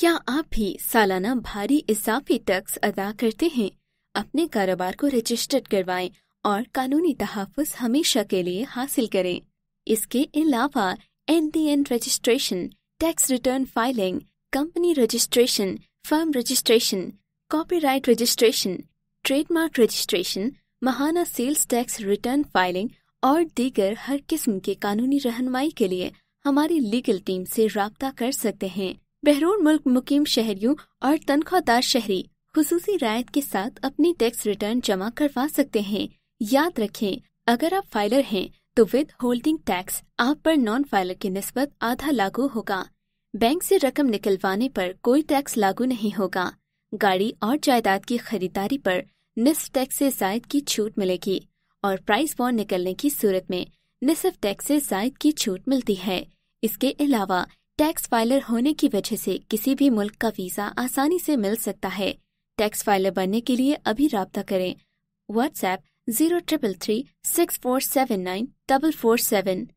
क्या आप भी सालाना भारी इजाफी टैक्स अदा करते हैं अपने कारोबार को रजिस्टर्ड करवाएं और कानूनी तहफ़ हमेशा के लिए हासिल करें इसके अलावा N D N registration tax return filing company registration firm registration copyright registration trademark registration महाना सेल्स टैक्स रिटर्न फाइलिंग और दीगर हर किस्म के कानूनी रहनमाई के लिए हमारी लीगल टीम से रबता कर सकते हैं बहरून मुल्क मुकीम शहरियों और तनख्वाहदार शहरी खसूसी रायत के साथ अपनी टैक्स रिटर्न जमा करवा सकते हैं याद रखें अगर आप फाइलर हैं तो विद होल्डिंग टैक्स आप पर नॉन फाइलर की नस्बत आधा लागू होगा बैंक से रकम निकलवाने पर कोई टैक्स लागू नहीं होगा गाड़ी और जायदाद की खरीदारी पर निस्फ टैक्स से जायद की छूट मिलेगी और प्राइस बॉन्ड निकलने की सूरत में निस्फ टैक्स से जायद की छूट मिलती है इसके अलावा टैक्स फाइलर होने की वजह से किसी भी मुल्क का वीजा आसानी से मिल सकता है टैक्स फाइलर बनने के लिए अभी रबता करें WhatsApp zero triple three six four seven nine double four seven